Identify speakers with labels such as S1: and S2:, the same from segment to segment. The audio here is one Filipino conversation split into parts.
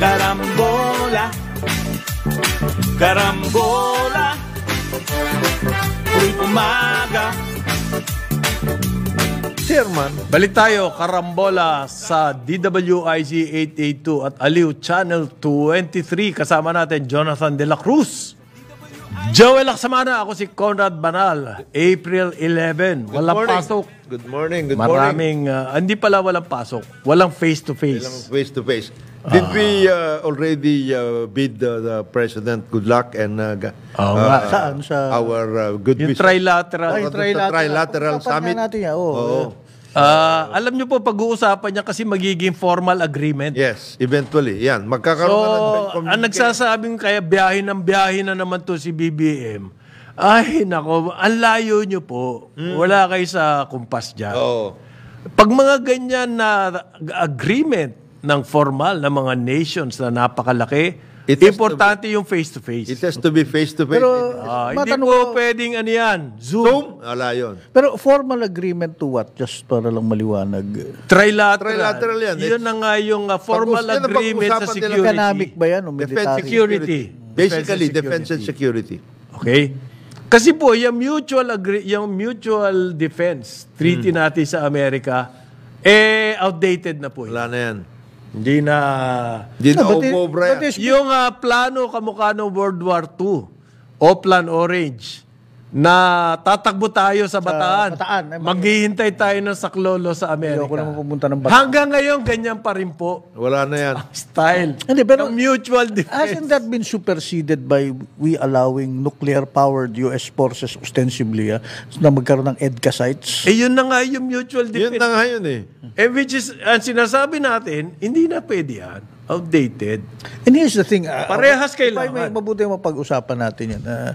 S1: Carambola, carambola, uy umaga. Chairman, balik tayo karambola sa DWIG 882 at Aliw Channel 23. Kasama natin Jonathan De La Cruz. Joel Laksamana, ako si Conrad Banal. April 11, walang morning. pasok. Good morning, good Maraming, morning. Maraming, uh, hindi pala walang pasok. Walang
S2: face-to-face. Walang face-to-face. Did we uh, already uh, bid uh, the president good luck and uh, oh, uh, saan sa our uh, good yung wishes? trilateral Ay, oh, trilateral, trilateral summit natin yan, oh. Oo.
S1: Uh, alam nyo po pag-uusapan niya kasi magiging formal agreement. Yes,
S2: eventually. Yan, magkakaroon so, ka
S1: ng ang nagsasabing kaya biyahin ng biyahin na naman to si BBM. Ay, nako, ang layo nyo po. Mm. Wala kayo sa kumpas dyan. Oo. Pag mga ganyan na agreement, ng formal ng mga nations na napakalaki. It Importante be, yung face-to-face. -face. It has to be face-to-face. -face. Pero uh, hindi po pwedeng ano yan, Zoom. Zoom? Wala yun.
S3: Pero formal agreement to what? Just para lang maliwanag.
S1: Trilateral. Trilateral yan. Yun na nga yung uh, formal Pag ano agreement sa security. Economic
S2: ba yan o military? Defense security. Basically, defense and security. Okay.
S1: Kasi po, yung mutual, agree, yung mutual defense treaty mm. natin sa Amerika, eh, outdated na po. Wala na yan. Hindi na... Hindi na no, Cobra. Yung uh, plano kamukha ng World War II, Plan Orange, na tatakbo tayo sa Bataan. Sa Bataan eh, Maghihintay tayo ng saklolo sa Amerika. Ayoko pumunta ng Bataan. Hanggang ngayon, ganyan pa rin po.
S2: Wala na yan.
S1: Style. Hindi, pero, mutual defense. Hasn't that been
S3: superseded by we allowing nuclear-powered U.S. forces ostensibly ah, na magkaroon ng EDCA sites? Eh, yun
S1: na nga yung mutual defense. Yun na nga yun eh. Eh, which is, ang sinasabi natin, hindi na pwede yan outdated.
S3: And here's the thing. Uh, Parehas kayo May mabuti mapag-usapan natin yan. Uh,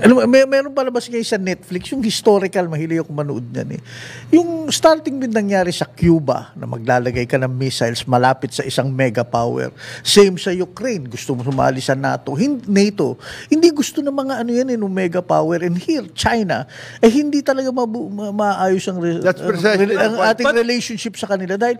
S3: ano, may, meron palabas ngayon sa Netflix, yung historical, mahili ako manood niyan eh. Yung starting din nangyari sa Cuba, na maglalagay ka ng missiles malapit sa isang mega power. Same sa Ukraine, gusto mo sumali sa NATO. Hindi, NATO, hindi gusto ng mga ano yan eh, ng mega power. And here, China, eh hindi talaga mabu- ma- maayos ang, re- That's precisely ang, ang ating but, relationship sa kanila. Dahil,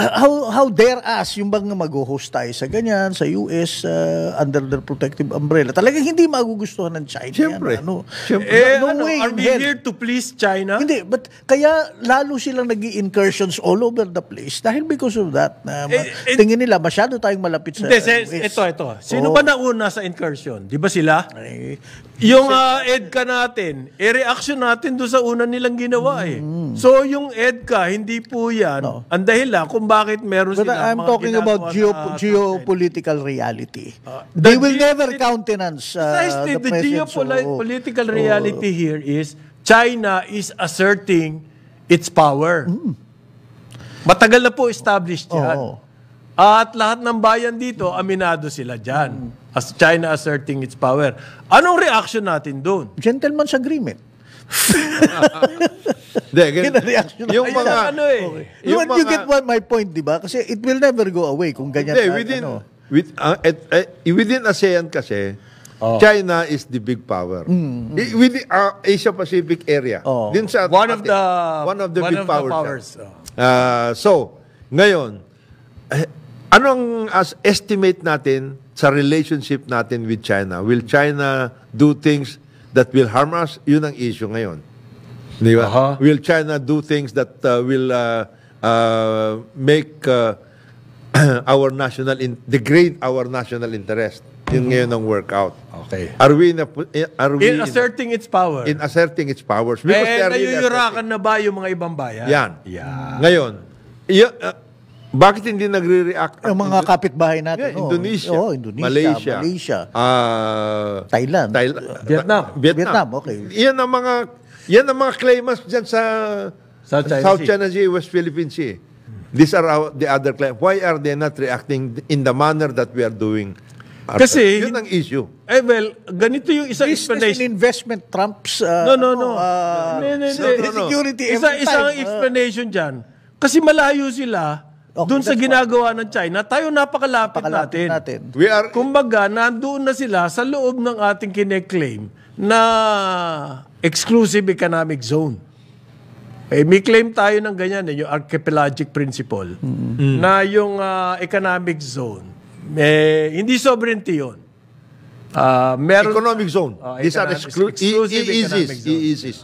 S3: uh, how, how dare us, yung bang mag-host tayo sa ganyan, sa US, uh, eh, under their protective umbrella. Talagang hindi magugustuhan ng China China. Siyempre. ano. Siyempre. Eh, no, no ano, way are we hell. here to please China? Hindi, but kaya lalo silang nag incursions all over the place dahil because of that. Na, eh, ma- eh, tingin nila, masyado tayong malapit sa... Hindi,
S1: uh, ito, ito. Sino oh. ba nauna sa incursion? Di ba sila? Ay, yung uh, EDCA natin, e-reaction natin doon sa una nilang ginawa eh. Mm. So yung EDCA, hindi po yan no. ang dahilan kung bakit meron But sila I'm mga talking about geo geopolitical reality. Uh, the They
S3: will never countenance uh, precisely, the, the geopolitical oh, reality
S1: oh. here is China is asserting its power. Mm. Matagal na po established yan. Oh. At lahat ng bayan dito, aminado sila dyan. As China asserting its power. Anong reaction natin doon? Gentleman's agreement. De, gan- Kinareaction yung mga, ang ano eh. Okay. Yung you mga- get what my
S2: point, di ba? Kasi it will never go away kung ganyan Hindi, within, ano. with, ah, at- eh, eh, within ASEAN kasi, oh. China is the big power. Mm, I- mm. within ah, Asia-Pacific area. Oh. Din sa One of the one of the big powers. powers. Oh. Ah, so, ngayon, eh, ano ang as estimate natin sa relationship natin with China? Will China do things that will harm us? Yun ang issue ngayon. Di ba? Uh-huh. Will China do things that uh, will uh, uh, make uh, our national in- degrade our national interest? Yun mhm. ngayon ang workout. Okay. Are we in a, eh, are we in asserting
S1: its power? In
S2: asserting its powers. Because eh, nayuyurakan
S1: na ba yung mga ibang bayan? Yan. Yeah.
S2: Ngayon, y- uh, bakit hindi nagre-react? Yung mga kapitbahay natin. Yeah, oh. Indonesia. Oh, Indonesia. Malaysia. Malaysia. Uh, Thailand. Thailand. Vietnam. Vietnam. Vietnam, okay. Yan ang mga, yan ang mga claimants dyan sa South China, South China Sea. West Philippine Sea. These are our, the other claimants. Why are they not reacting in the manner that we are doing? Kasi, yun ang
S1: issue. Eh, well, ganito yung isang Business explanation. and investment trumps. Uh, no, no, no. Ano, uh, no, no, no, no. Security isa, Isang uh. explanation dyan. Kasi malayo sila Okay, Doon sa ginagawa ng China, tayo napakalapit, napakalapit natin. natin. We are... Kumbaga, nandoon na sila sa loob ng ating kine na exclusive economic zone. Eh, may claim tayo ng ganyan, eh, yung archipelagic principle, mm-hmm. na yung uh, economic zone, eh, hindi sovereignty yun.
S2: Uh, meron, economic zone. Uh, These are exclu- e- exclusive e- e- economic zone. E-ESIS.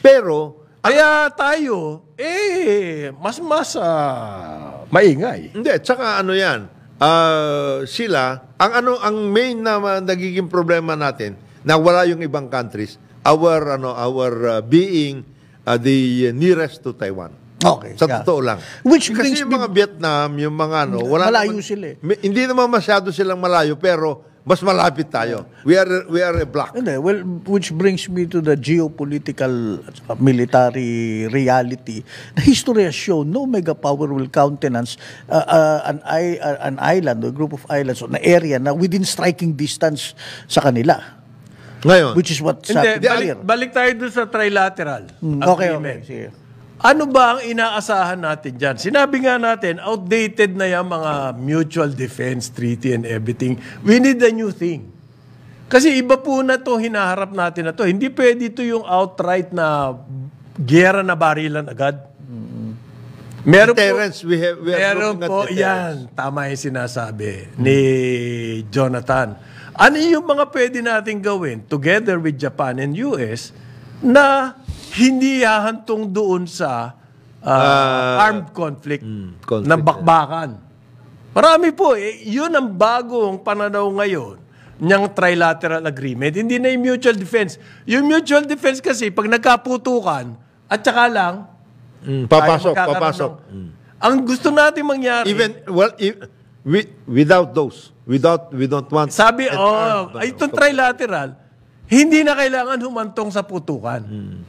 S2: Pero, kaya tayo, eh, mas mas uh, maingay. Hindi, tsaka ano yan, uh, ah, sila, ang ano ang main na uh, nagiging problema natin na wala yung ibang countries, our ano our uh, being uh, the nearest to Taiwan. Okay. Sa yeah. totoo lang. Which Kasi yung mga Vietnam, yung mga ano, wala malayo naman, sila eh. Hindi naman masyado silang malayo pero mas malapit tayo.
S3: We are we are a block. Hindi, well, which brings me to the geopolitical uh, military reality. The history has shown no mega power will countenance uh, uh, an, I, uh, an island, a group of islands, or an area na within striking distance sa kanila. Ngayon. Which is what's happening
S1: Balik, balik tayo dun sa trilateral. Mm, okay, agreement. okay. Sige. Ano ba ang inaasahan natin dyan? Sinabi nga natin, outdated na yung mga mutual defense treaty and everything. We need a new thing. Kasi iba po na to hinaharap natin na to. Hindi pwede to yung outright na gera na barilan agad. Mm-hmm. Meron deterrence, po, we have, we are meron po, yan, tama yung sinasabi ni Jonathan. Ano yung mga pwede natin gawin together with Japan and US na hindi hahantong doon sa uh, uh, armed conflict, mm, conflict na bakbakan. Marami po. Eh, yun ang bagong pananaw ngayon ng trilateral agreement. Hindi na yung mutual defense. Yung mutual defense kasi, pag nagkaputukan, at saka lang,
S2: mm, papasok, papasok. Ng, mm. Ang gusto natin mangyari... Even, well, if, we, without those, without, we don't want... Sabi, oh,
S1: armed, ano, itong trilateral, hindi na kailangan humantong sa putukan. Mm.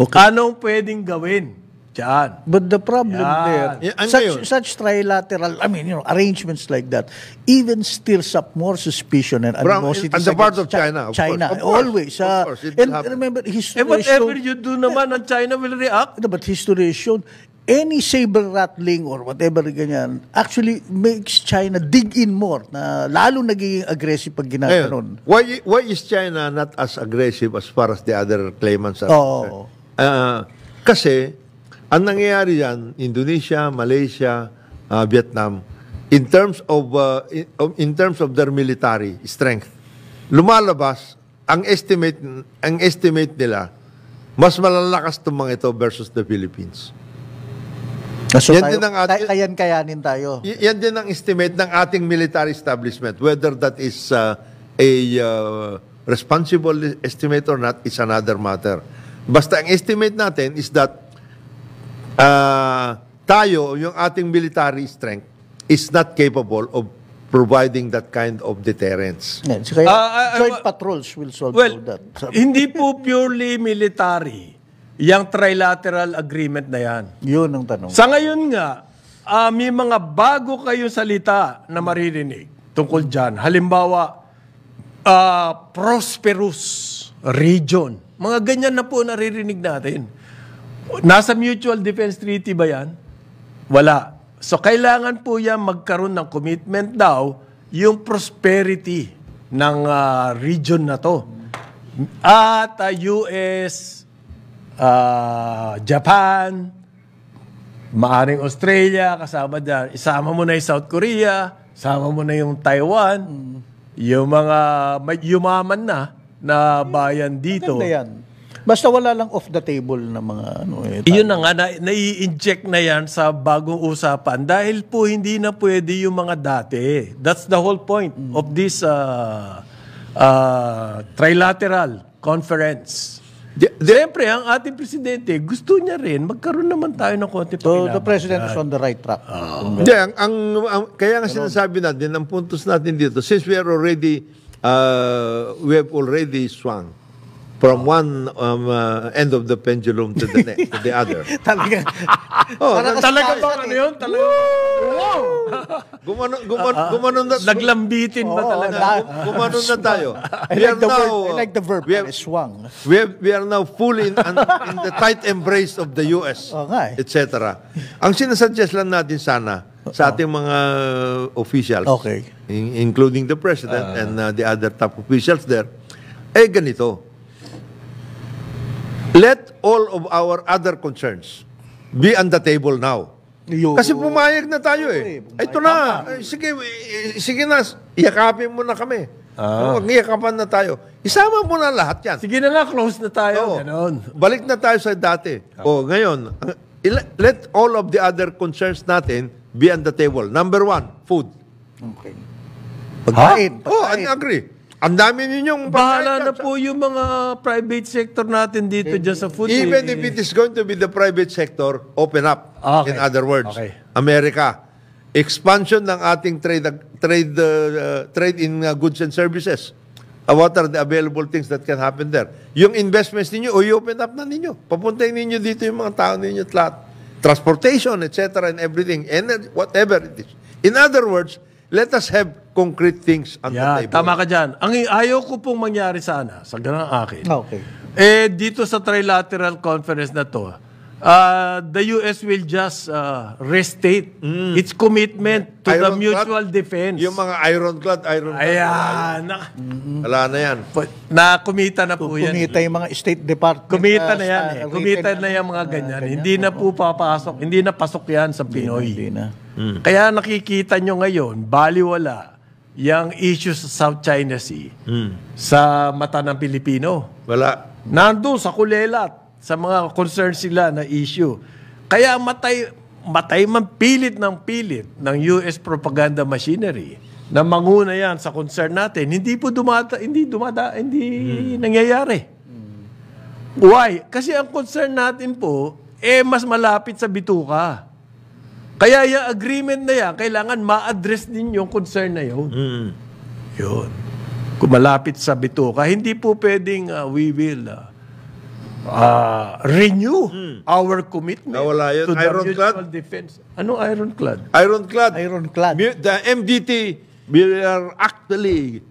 S1: Okay. Anong pwedeng gawin? Diyan. But the problem Yan. there, yeah, such, yun? such
S3: trilateral, I mean, you know, arrangements like that, even stirs up more suspicion and animosity. From, the part of China, of China, course. Of always. Uh, course, and happen. remember, eh, history And whatever shown, you do naman, ang China will react. No, but history has shown, any saber rattling or whatever ganyan actually makes China dig in more na lalo naging aggressive pag ginaganon.
S2: Why, why is China not as aggressive as far as the other claimants are? Oh. Uh, kasi, ang nangyayari yan, Indonesia, Malaysia, uh, Vietnam, in terms of, uh, in terms of their military strength, lumalabas, ang estimate, ang estimate nila, mas malalakas itong mga ito versus the Philippines. So yan tayo, din ang
S3: ating, kayan-kayanin tayo.
S2: Yan din ang estimate ng ating military establishment. Whether that is uh, a uh, responsible estimate or not is another matter. Basta ang estimate natin is that uh, tayo, yung ating military strength, is not capable of providing that kind of deterrence. Yeah, so kaya, uh,
S1: joint uh, patrols will solve well, that. hindi po purely military yung trilateral agreement na yan. Yun ang tanong. Sa ngayon nga, uh, may mga bago kayong salita na maririnig tungkol dyan. Halimbawa, uh, prosperous region. Mga ganyan na po naririnig natin. Nasa Mutual Defense Treaty ba yan? Wala. So kailangan po yan magkaroon ng commitment daw yung prosperity ng uh, region na to. At uh, ah, US, uh, ah, Japan, maaring Australia, kasama dyan. Isama mo na yung South Korea, isama mo na yung Taiwan, mm. yung mga yumaman na, na bayan dito. Maganda yan. Basta wala lang off the
S3: table na mga ano eh.
S1: Yun na nga, na, nai-inject na yan sa bagong usapan dahil po hindi na pwede yung mga dati. That's the whole point mm. of this uh, uh, trilateral conference. The, the, Siyempre, ang ating
S2: presidente, gusto niya rin magkaroon naman tayo ng konti So, the president is on the right track. Oh. Hindi, ang, ang, ang, kaya nga sinasabi natin, ang puntos natin dito, since we are already Uh, we have already swung from one um, uh, end of the pendulum to the next, to the other. talaga.
S1: oh, Parang talaga ba ano eh. yun? Talaga. Wow!
S2: gumano, gumano, uh, uh, gumano na. Naglambitin ba oh, talaga? Na, gumano na tayo. I like, the now, verb, I like the verb. We have, swung. We, have, we are now fully in, an, in the tight embrace of the US, okay. etc. Ang sinasuggest lang natin sana, sa ating mga officials, okay. including the president uh, and uh, the other top officials there, eh ganito, Let all of our other concerns be on the table now. Yo, Kasi pumayag na tayo eh. eh pumayag Ito na. Ay, eh, sige, eh, sige na. Yakapin mo na kami. Ah. Huwag na tayo. Isama mo na lahat yan. Sige na nga, close na tayo. Oo. Ganon. Balik na tayo sa dati. O, oh, ngayon, let all of the other concerns natin be on the table. Number one, food. Okay. Pagkain. Oh, I agree. Oh, ang dami ninyong Bahala na ah. po yung mga private sector natin dito dyan sa food. Even if it is going to be the private sector, open up. Okay. In other words, Okay. America, expansion ng ating trade uh, trade uh, trade in uh, goods and services. Uh, what are the available things that can happen there? Yung investments ninyo, o open up na ninyo. Papuntayin ninyo dito yung mga tao ninyo at lahat. Transportation, etc. and everything. Energy, whatever it is. In other words, Let us have concrete things on yeah, the table. Tama ka dyan. Ang
S1: ayaw ko pong mangyari sana, sa ganang akin, okay. eh dito sa trilateral conference na to, uh, the U.S. will just uh, restate mm. its commitment to iron the mutual clad, defense. Yung mga ironclad, ironclad. Ayan. Na,
S2: mm-hmm. Wala na yan.
S1: Po, na kumita na po kumita yan. Kumita yung mga State Department. Kumita na ah, yan. Eh. Kumita na, na ano. mga ganyan. Uh, ganyan. Hindi na po papasok. Hindi na pasok yan sa Pinoy. Hindi na. Hindi na. Mm. Kaya nakikita nyo ngayon, baliwala, yung issues sa South China Sea mm. sa mata ng Pilipino. Wala. Nandun sa kulelat, sa mga concerns sila na issue. Kaya matay, matay man pilit ng pilit ng US propaganda machinery na manguna yan sa concern natin, hindi po dumata, hindi dumada, hindi hmm. nangyayari. Mm. Why? Kasi ang concern natin po, eh mas malapit sa bituka. Kaya yung agreement na yan, kailangan ma-address din yung concern na yun. Mm. Yun. Kung malapit sa bituka, hindi po pwedeng uh, we will uh, uh,
S2: renew mm. our commitment Nawala yun. to the ironclad? mutual defense. Ano ironclad? Ironclad. Ironclad. The MDT, will actually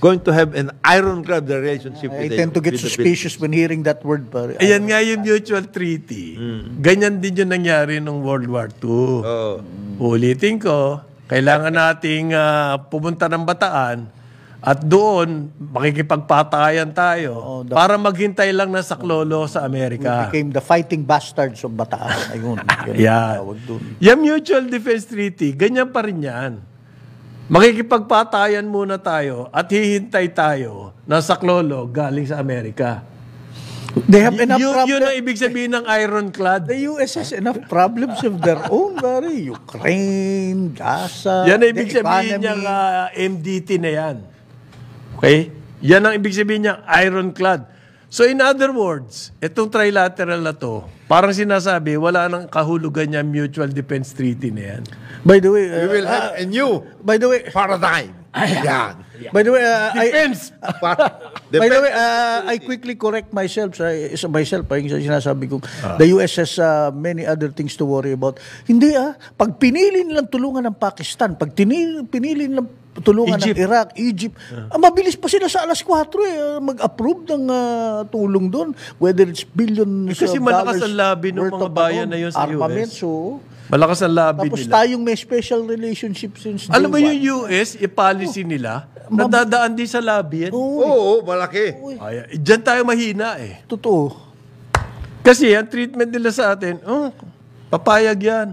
S2: going to have an ironclad relationship I with tend to get suspicious
S3: when hearing that word. But
S2: Ayan nga yung
S1: mutual treaty. Mm. Ganyan din yung nangyari nung World War II. Oh. Ulitin ko, kailangan nating uh, pumunta ng bataan at doon, makikipagpatayan tayo oh, the, para maghintay lang ng saklolo sa Amerika. We became the fighting bastards of Bataan. Ayun. Yeah. yung mutual defense treaty. Ganyan pa rin yan. Makikipagpatayan muna tayo at hihintay tayo na saklolo galing sa Amerika. They have enough you, problems. Yun ang
S3: ibig sabihin ng ironclad. The US has enough problems of their own, pare. Ukraine,
S1: Gaza, Yan ang ibig sabihin niya uh, MDT na yan. Okay? Yan ang ibig sabihin niya, ironclad. So in other words, itong trilateral na to, parang sinasabi, wala nang kahulugan niya mutual defense treaty na yan. By the way, uh, we will uh, have uh, a new uh, by the way, paradigm. Ayan. Yeah. By the way, uh, defense.
S3: I, defense. By the way, uh, I quickly correct myself. Uh, myself, pa yung sinasabi ko, uh. the US has uh, many other things to worry about. Hindi ah, pag pinili nilang tulungan ng Pakistan, pag tinil, pinili nilang tulungan Egypt. ng Iraq, Egypt. Yeah. Ah, mabilis pa sila sa alas 4 eh, mag-approve ng uh, tulong doon, whether it's billion eh, kasi of malakas ang lobby ng mga bayan ano, na yun sa armament, US.
S1: So, malakas ang lobby Tapos nila. Tapos
S3: tayong may special relationship since Alam mo yung
S1: US, i-policy oh, nila, nadadaan din sa lobby yan. Oo, oh, oh, malaki. Oh, Ay, diyan tayo mahina eh. Totoo. Kasi ang treatment nila sa atin, oh, papayag yan.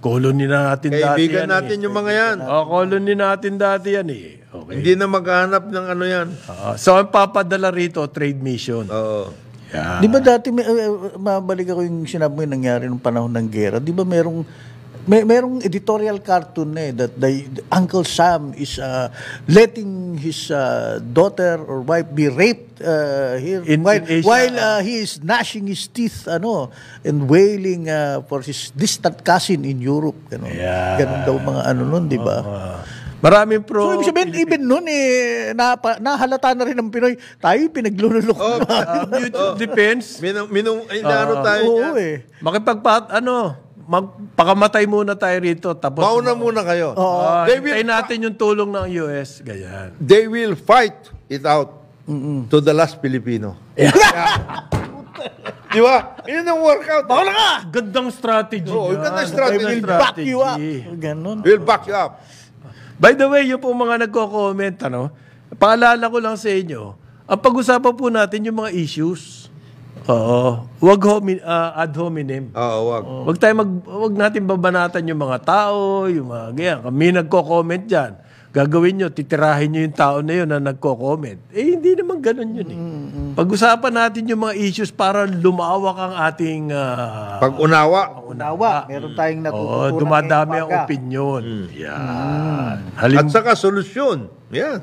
S1: Colony na natin Kaibigan dati yan. Eh. natin eh. yung mga yan. O, oh, colony natin dati yan eh. Okay. Hindi na maghanap ng ano yan. Oo. Ah, so, ang papadala rito, trade mission. Oo. Yeah. Di ba
S3: dati, may, eh, eh, mabalik ako yung sinabi mo yung nangyari nung panahon ng gera. Di ba merong may merong editorial cartoon eh that the Uncle Sam is uh, letting his uh, daughter or wife be raped uh, here in, while, in Asia, while uh, he is gnashing his teeth ano and wailing uh, for his distant cousin in Europe ganun. Yeah. Ganun daw mga ano noon, di ba? Oh, Maraming pro... So, ibig sabihin, even noon, eh, napa, nahalata na rin ng Pinoy, tayo pinaglululok. Oh, uh,
S2: mutual defense. Minung, minung, ay, ano
S1: tayo oh, niya. Eh. Makipagpat, ano, magpakamatay muna tayo rito. Tapos Mauna muna
S2: kayo. Oo. Uh, they will
S1: natin yung tulong ng US. Ganyan.
S2: They will fight it out Mm-mm. to the last Filipino. Yeah. Di ba?
S1: Yun ang workout. Bawal ka! Gandang strategy. Oo, oh, gandang strategy. We'll back you up. Ganun. We'll back you up. By the way, yung po mga nagko-comment, ano, paalala ko lang sa inyo, ang pag-usapan po natin yung mga issues. Oo. Wag homi, uh, ah, ad hominem. Oo, wag. Oo. Wag tayo mag wag natin babanatan yung mga tao, yung mga ganyan. Kami nagko-comment diyan. Gagawin nyo, titirahin nyo yung tao na yun na nagko-comment. Eh, hindi naman ganun yun eh. Pag-usapan natin yung mga issues para lumawak ang ating... Uh,
S2: Pag-unawa.
S3: Pag-unawa. Ah, Meron tayong mm. natutunan. Oo, dumadami ang
S2: opinion. Mm. Yan. Mm. Halim- At saka solusyon. Yan. Yeah.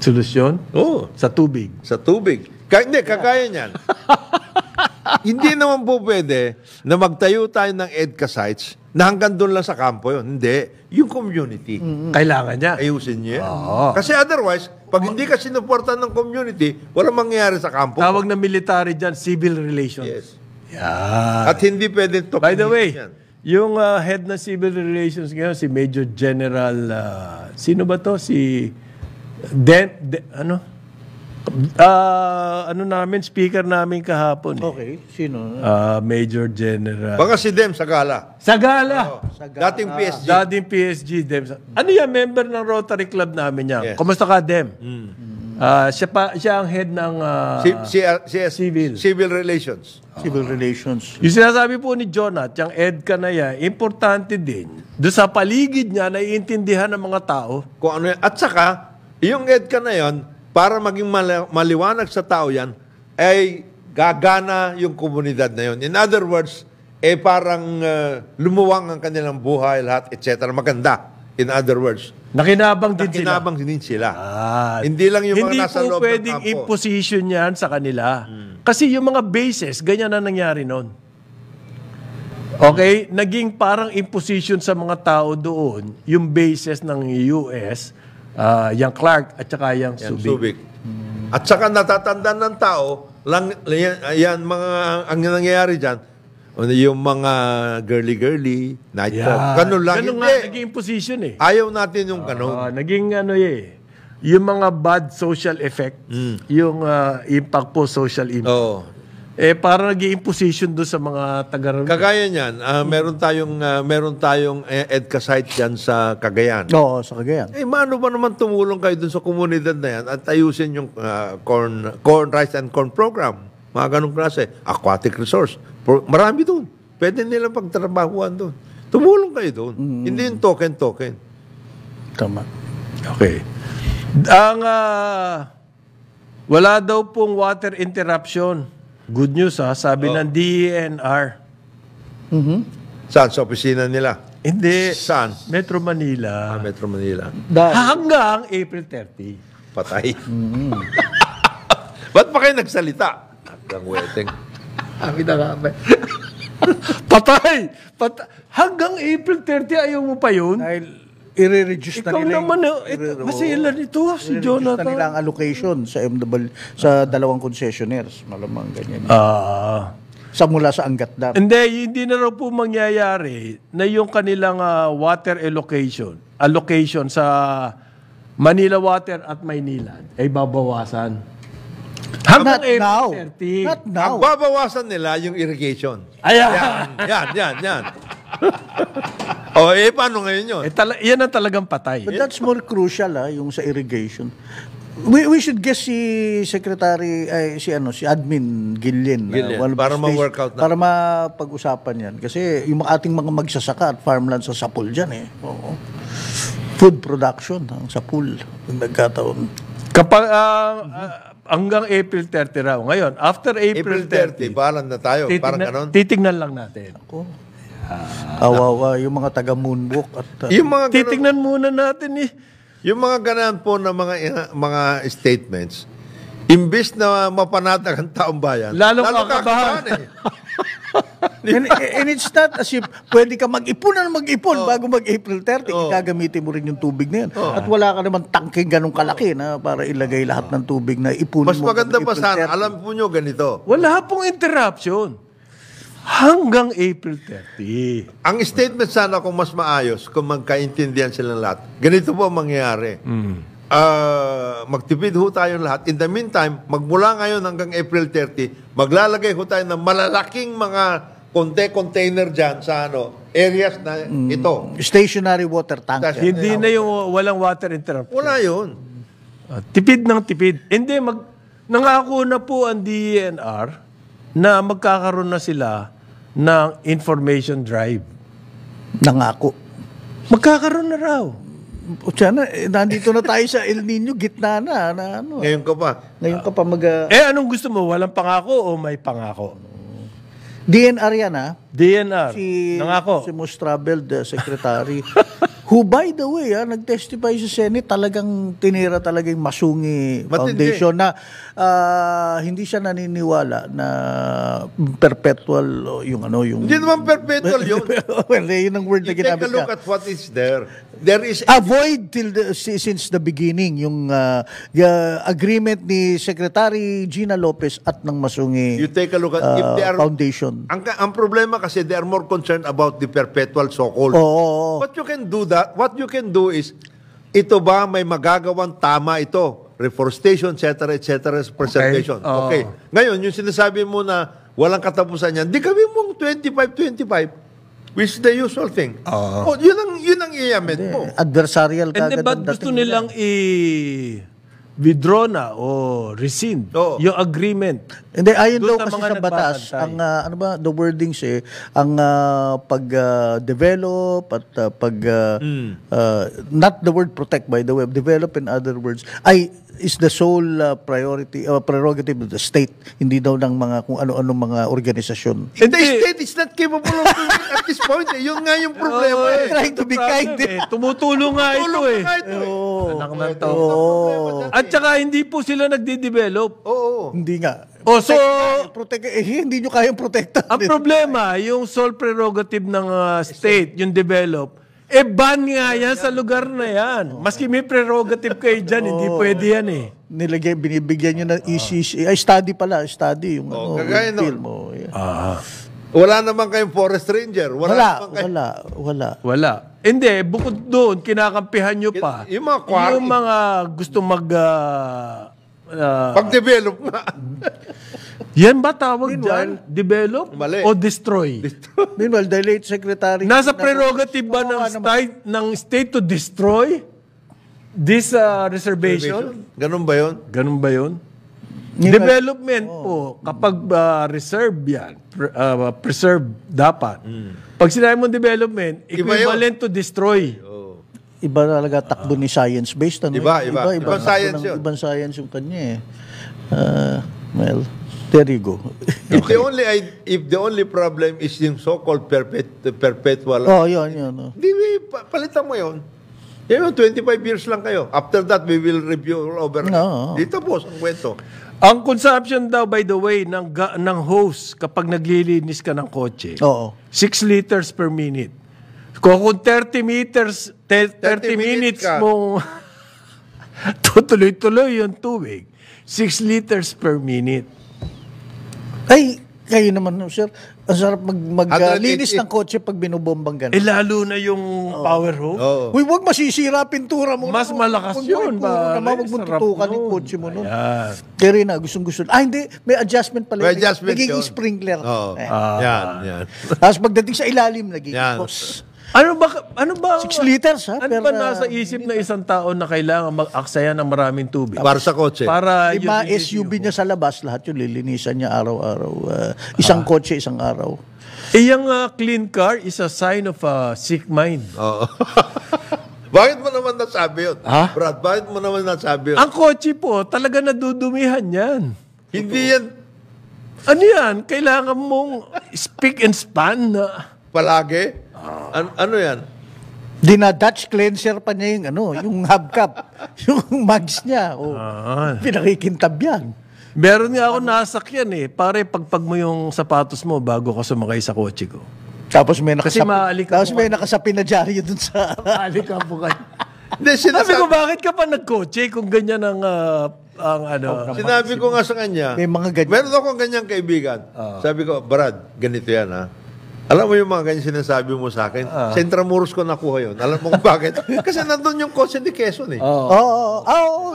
S2: Solusyon? Oo. Sa tubig. Sa tubig. Ka- hindi, kagaya niyan. hindi naman po pwede na magtayo tayo ng EDCA sites na hanggang doon lang sa kampo yon Hindi. Yung community. Kailangan niya. Ayusin niya. yan. Kasi otherwise, pag hindi ka sinuportan ng community, walang mangyayari sa kampo. Tawag na military dyan, civil relations. Yes.
S1: Yan. At hindi pwede to. By the way, yung uh, head na civil relations ngayon, si Major General, uh, sino ba to? Si Den, De- ano? Ah, ano namin, speaker namin kahapon. eh. Okay, sino?
S2: Ah, Major General. Baka si Dem Sagala! gala.
S1: Sagala! Dating PSG. Dating PSG, Dem. Ano yan, member ng Rotary Club namin yan. Yes. Kumusta ka, Dem? Hmm. Ah, siya, pa, siya ang head ng... ah, si, si,
S2: ah, si- Civil. Civil Relations. Civil relations.
S1: Yung sinasabi po ni Jonat, yung ka na yan, importante din. Doon sa
S2: paligid niya, naiintindihan ng mga tao. Kung ano yan. At saka, yung ka na yon, para maging maliwanag sa tao yan, ay gagana yung komunidad na yun. In other words, eh parang uh, lumuwang ang kanilang buhay, lahat, etc. Maganda. In other words. Nakinabang din nakinabang sila. din sila. Ah, hindi lang yung hindi mga nasa loob ng Hindi po pwedeng imposition yan sa
S1: kanila. Hmm. Kasi yung mga bases, ganyan na nangyari noon. Okay? Naging parang imposition sa mga tao doon yung bases ng US uh, yang Clark at saka yang yan, Subic. Subic.
S2: At saka natatandaan ng tao, lang, yan, yan mga ang nangyayari dyan, ano, yung mga girly-girly, night yeah. club. Ganun lang. Ganun nga,
S1: naging position eh. Ayaw natin yung ganun. Uh, naging ano eh, yung mga bad social effect, mm. yung uh, impact po, social impact. Oh eh para nag imposition
S2: do sa mga taga -ramin. Kagaya niyan, uh, meron tayong uh, meron tayong eh, EDCA site diyan sa Cagayan. Oo, sa Cagayan. Eh mano ba naman tumulong kayo dun sa komunidad na yan at ayusin yung uh, corn corn rice and corn program. Mga ganung klase, aquatic resource. Marami doon. Pwede nilang pagtrabahuan doon. Tumulong kayo doon. Mm-hmm. Hindi yung token-token. Tama. Okay. Ang uh,
S1: wala daw pong water interruption Good news ha, ah. sabi ng oh.
S2: DENR. Mm-hmm. Saan? Sa opisina nila? Hindi. Saan? Metro Manila. Ah, Metro Manila. Dahil,
S1: Hanggang April
S2: 30. Patay. Mm-hmm. Ba't pa kayo nagsalita? Hanggang wedding. weteng. Patay! Pat Hanggang April 30 ayaw mo pa
S1: yun? dahil i-reduce na Ikaw naman, yung, eh, ire- ito, si i reduce Jonathan. na nila ang
S3: allocation sa MW, sa dalawang concessionaires. Malamang ganyan. Ah. Sa mula sa Angat Dam. Hindi,
S1: hindi na raw po mangyayari na yung kanilang ah, water allocation, allocation sa Manila Water at Maynila ay
S2: babawasan. Hanggang Not now. 8.30. Not now. Ang babawasan nila yung irrigation. Ayan. Yan, yan, yan, yan. oh, eh, paano ngayon yun? Eh, tala- yan ang talagang patay. But that's more crucial, ah, yung sa irrigation. We,
S3: we should guess si Secretary, ay, si ano, si Admin Gillian. Ah, Gillian, para ma-workout na. Para mapag-usapan yan. Kasi yung mga ating mga magsasaka at farmland sa Sapul diyan eh. Oo. Food production ang ah, Sapul. Nagkataon.
S1: Kapag, ah, ah, hanggang April 30 raw. Ngayon, after April, April 30, 30, bahala na tayo. titignan, parang ganon. titignan lang natin. Ako. Ah,
S3: Kawawa yung mga taga Moonwalk at
S2: uh, yung mga ganun, titingnan muna natin eh. Yung mga ganaan po na mga eh, mga statements, imbis na mapanatag ang taong bayan, Lalo kakabahan. eh. and,
S3: and it's not as if pwede ka mag-ipon na mag-ipon oh. bago mag-April 30, oh. gagamitin mo rin yung tubig na yan. Oh. At wala ka naman tangking ganong kalaki na para ilagay lahat ng tubig na ipon mo. Mas maganda pa sana, alam
S2: po nyo ganito. Wala pong interruption hanggang April 30. Ang statement sana kung mas maayos, kung magkaintindihan silang lahat, ganito po ang mangyayari. Mm. Uh, magtipid ho tayong lahat. In the meantime, magmula ngayon hanggang April 30, maglalagay ho tayo ng malalaking mga konte-container dyan sa ano, areas na mm. ito. Stationary water tank. Station- Hindi na
S1: yung walang water interruption.
S2: Wala yun.
S1: Uh, tipid ng tipid. Hindi, mag, nangako na po ang DENR na magkakaroon na sila ng information drive. Nangako. Magkakaroon na raw. O sana, eh, nandito na tayo sa El Nino, gitna na. na ano. Ngayon ka pa.
S3: Ngayon ka pa mag...
S1: Ah, eh, anong gusto mo? Walang pangako o may pangako?
S3: DNR yan, ha? Ah. DNR. Si, Nangako. Si Mustrabel, the secretary. Who, by the way, ah, nag-testify sa Senate, talagang tinira talaga yung Masungi But Foundation na uh, hindi siya naniniwala na perpetual oh, yung ano, yung... Hindi naman perpetual yun. well, eh, yun ang word you na ginamit take a look na.
S2: at what is there.
S3: There is... Avoid till the, since the beginning yung uh, agreement ni Secretary Gina Lopez at ng Masungi you take a look at, uh, if ah, they are,
S2: Foundation. Ang, ang problema kasi they are more concerned about the perpetual so-called. Oh, oh, oh. But you can do that that, what you can do is, ito ba may magagawang tama ito? Reforestation, etc., etc., preservation. Okay. Oh. okay. Ngayon, yung sinasabi mo na walang katapusan yan, di kami mong 25-25 which is the usual thing. Uh, oh, yun ang yun ang iyamin mo.
S3: Adversarial kagad.
S2: And then, gusto nilang i withdraw
S1: na o rescind oh. yung agreement hindi, ayon daw kasi sa batas, ang
S3: uh, ano ba, the wordings eh, ang uh, ah, pag-develop ah, uh, at uh, pag, uh, mm. uh, not the word protect by the way, develop in other words, ay is the sole uh, priority, uh, prerogative of the state, hindi daw ng mga kung ano-ano mga organisasyon.
S2: And eh, the state is not capable of at this point. Eh. Yun nga yung problema. Oh, eh. eh. Trying to be kind. Eh.
S1: eh. Tumutulong nga ito eh. Nga ito, eh. Oh, Anak ng tao. At saka hindi po sila nagde-develop. Oo. Oh, oh. Hindi nga. Oh, so, protect, eh, hindi nyo kayang protektahan. Ang eh. problema, yung sole prerogative ng uh, state, yung develop, e ban nga yan sa lugar na yan. Maski may prerogative kayo dyan, hindi oh. pwede yan eh.
S3: Nilagay, binibigyan nyo ng ECC. Eh, ay, study pala, study.
S1: Yung, Oh, ano, kagaya yung nun. film. Oh, yeah. Ah,
S2: Wala naman kayong forest ranger. Wala, Wala, naman kayong... wala, wala.
S1: wala. Hindi, bukod doon, kinakampihan nyo pa. Yung mga quarry. yung mga gusto mag... ah, Uh, Pag-develop nga. yan ba tawag dyan? Develop mali. o destroy? destroy. Meanwhile, the late secretary... Nasa prerogative ba ng, state, ano ng state to destroy this uh, reservation? Ganun ba yon? Ganun ba yon? Development oh. po, kapag uh, reserve yan, pre, uh, preserve dapat. Mm. Pag sinabi mo development, equivalent to destroy iba talaga takbo ni science based ano iba iba, iba, iba. ibang science
S3: yun ibang science yung kanya eh uh, well there
S1: you go
S2: if the only if the only problem is yung so called perpet, perpetual oh yun yun oh. di pa, palitan mo yun yun 25 years lang kayo after that we will review over no. Oh. dito po ang kwento ang consumption daw, by the way, ng, ng hose kapag naglilinis
S1: ka ng kotse, Oo. 6 liters per minute. Kung, 30 meters, 30, 30 minutes ka. mong tutuloy-tuloy yung tubig, 6 liters per minute. Ay, kayo naman, sir.
S3: Ang sarap mag, maglinis ah, ng kotse pag binubombang ganun. Eh,
S1: lalo na yung oh. power hose. Oh. Uy,
S3: huwag masisira pintura mo. Mas no. malakas Pag yun. Ba? Naman, huwag mo tutukan yung kotse mo nun. Ayan. Kaya na, gustong gusto. Ah, hindi. May adjustment pala. May adjustment Nagiging yun. sprinkler.
S2: Oh. Eh. Ayan. Ah. Yan, yan.
S1: Tapos pagdating sa ilalim, nagiging yan. Boss. Ano ba ano ba 6 liters ha? Ano ba nasa uh, isip na isang tao na kailangan mag-aksaya ng maraming tubig? Para sa kotse. Para yung Iba
S3: SUV niya sa labas lahat yung lilinisan niya araw-araw. Uh, isang ah. kotse isang araw.
S1: Eh, yung uh, clean car is a sign of a uh, sick mind. Oo.
S2: bakit mo naman nasabi yun? Ha? Brad, bakit mo naman nasabi yun? Ang kotse po, talaga nadudumihan yan. Hindi Ito. yan. Ano yan? Kailangan mong
S1: speak and span na palagi. Ah. An- ano yan?
S3: Dina-Dutch cleanser pa niya yung, ano, yung hubcap. yung mugs niya. O, oh, Ah.
S1: pinakikintab yan. Meron nga ako nasakyan eh. Pare, pagpag mo yung sapatos mo bago ka sumakay sa kotse ko. Tapos may Kasi nakasapi, maalikabok tapos
S3: may nakasapi na dyaryo dun sa... Alikabukan.
S2: Hindi, Sabi ko, bakit ka pa nagkotse kung ganyan ang, ah, ang ano? sinabi ko nga sa kanya, May mga ganyan. meron akong ganyang kaibigan. Ah. Sabi ko, Brad, ganito yan ha. Alam mo yung mga ganyan sinasabi mo sa akin, uh, ah. Centramuros ko nakuha yun. Alam mo kung bakit?
S3: Kasi nandun yung kotse ni Quezon eh. Oo. Ah, oh. Oo.